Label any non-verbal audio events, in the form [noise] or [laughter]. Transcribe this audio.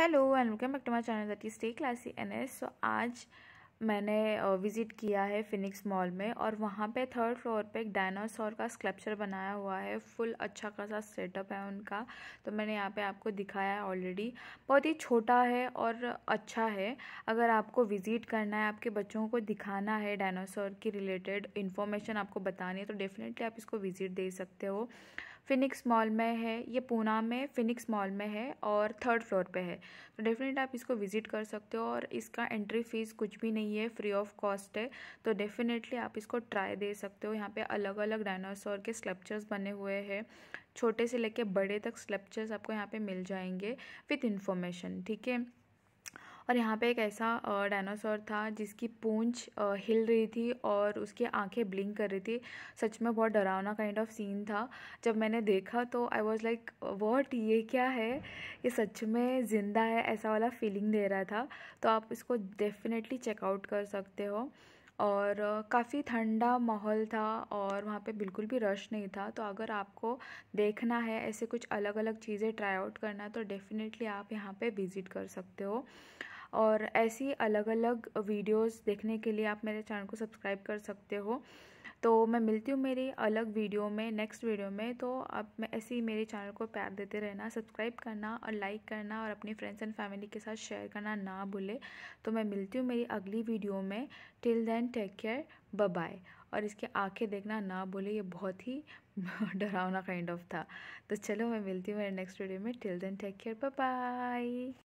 hello and welcome back to my channel that is stay classy N S so आज मैंने visit किया है Phoenix mall में और वहाँ पे थर्ड फ्लोर पे एक डायनासोर का स्कल्पचर बनाया हुआ है फुल अच्छा खासा सेटअप है उनका तो मैंने यहाँ पे आपको दिखाया है ऑलरेडी बहुत ही छोटा है और अच्छा है अगर आपको विज़िट करना है आपके बच्चों को दिखाना है डायनासोर की रिलेटेड इन्फॉर्मेशन आपको बतानी है तो डेफिनेटली आप इसको विज़िट दे सकते हो फ़िनिक्स मॉल में है ये पूना में फ़िनिक्स मॉल में है और थर्ड फ्लोर पे है तो डेफिनेट आप इसको विज़िट कर सकते हो और इसका एंट्री फ़ीस कुछ भी नहीं है फ्री ऑफ कॉस्ट है तो डेफिनेटली आप इसको ट्राई दे सकते हो यहाँ पे अलग अलग डायनासोर के स्कल्पचर्स बने हुए हैं छोटे से लेके बड़े तक स्कल्पचर्स आपको यहाँ पे मिल जाएंगे विथ इन्फॉर्मेशन ठीक है और यहाँ पे एक ऐसा डायनासोर था जिसकी पूंछ हिल रही थी और उसकी आंखें ब्लिंक कर रही थी सच में बहुत डरावना काइंड ऑफ सीन था जब मैंने देखा तो आई वॉज लाइक व्हाट ये क्या है ये सच में ज़िंदा है ऐसा वाला फीलिंग दे रहा था तो आप इसको डेफिनेटली चेकआउट कर सकते हो और काफ़ी ठंडा माहौल था और वहाँ पे बिल्कुल भी रश नहीं था तो अगर आपको देखना है ऐसे कुछ अलग अलग चीज़ें ट्राई आउट करना है तो डेफ़िनेटली आप यहाँ पे विज़िट कर सकते हो और ऐसी अलग अलग वीडियोस देखने के लिए आप मेरे चैनल को सब्सक्राइब कर सकते हो तो मैं मिलती हूँ मेरी अलग वीडियो में नेक्स्ट वीडियो में तो आप मैं ऐसे ही मेरे चैनल को प्यार देते रहना सब्सक्राइब करना और लाइक करना और अपनी फ्रेंड्स एंड फैमिली के साथ शेयर करना ना भूले तो मैं मिलती हूँ मेरी अगली वीडियो में till then take care bye और इसके आंखें देखना ना भूले ये बहुत ही [laughs] डरावना काइंड ऑफ था तो चलो मैं मिलती हूँ मेरे नेक्स्ट वीडियो में till then take care bye